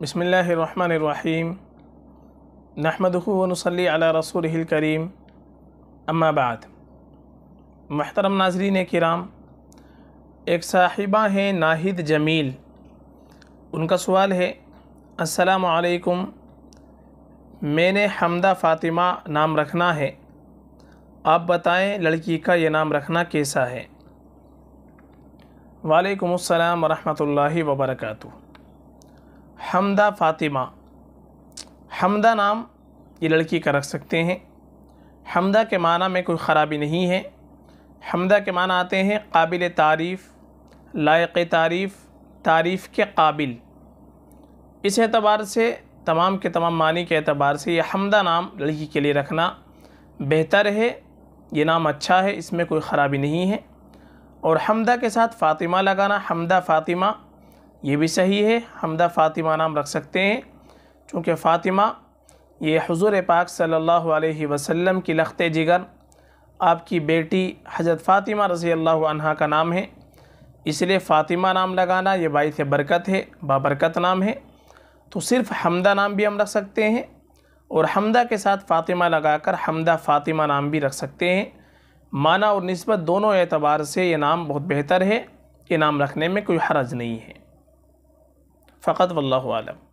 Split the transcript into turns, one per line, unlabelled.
بسم اللہ الرحمن الرحیم و نصلی علی رسول کریم اما بعد محترم ناظرین کرام ایک صاحبہ ہیں ناہد جمیل ان کا سوال ہے السلام علیکم میں نے حمدہ فاطمہ نام رکھنا ہے آپ بتائیں لڑکی کا یہ نام رکھنا کیسا ہے وعلیکم السلام ورحمۃ اللہ وبرکاتہ حمدہ فاطمہ حمدہ نام یہ لڑکی کا رکھ سکتے ہیں حمدہ کے معنی میں کوئی خرابی نہیں ہے حمدہ کے معنی آتے ہیں قابل تعریف لائق تعریف تعریف کے قابل اس اعتبار سے تمام کے تمام معنی کے اعتبار سے یہ حمدہ نام لڑکی کے لیے رکھنا بہتر ہے یہ نام اچھا ہے اس میں کوئی خرابی نہیں ہے اور حمدہ کے ساتھ فاطمہ لگانا حمدہ فاطمہ یہ بھی صحیح ہے حمدہ فاطمہ نام رکھ سکتے ہیں چونکہ فاطمہ یہ حضور پاک صلی اللہ علیہ وسلم کی لخت جگر آپ کی بیٹی حضرت فاطمہ رضی اللہ عنہ کا نام ہے اس لیے فاطمہ نام لگانا یہ باعث برکت ہے بابرکت نام ہے تو صرف حمدہ نام بھی ہم رکھ سکتے ہیں اور حمدہ کے ساتھ فاطمہ لگا کر حمدہ فاطمہ نام بھی رکھ سکتے ہیں معنی اور نسبت دونوں اعتبار سے یہ نام بہت بہتر ہے یہ نام رکھنے میں کوئی حرج نہیں ہے فقط والله أعلم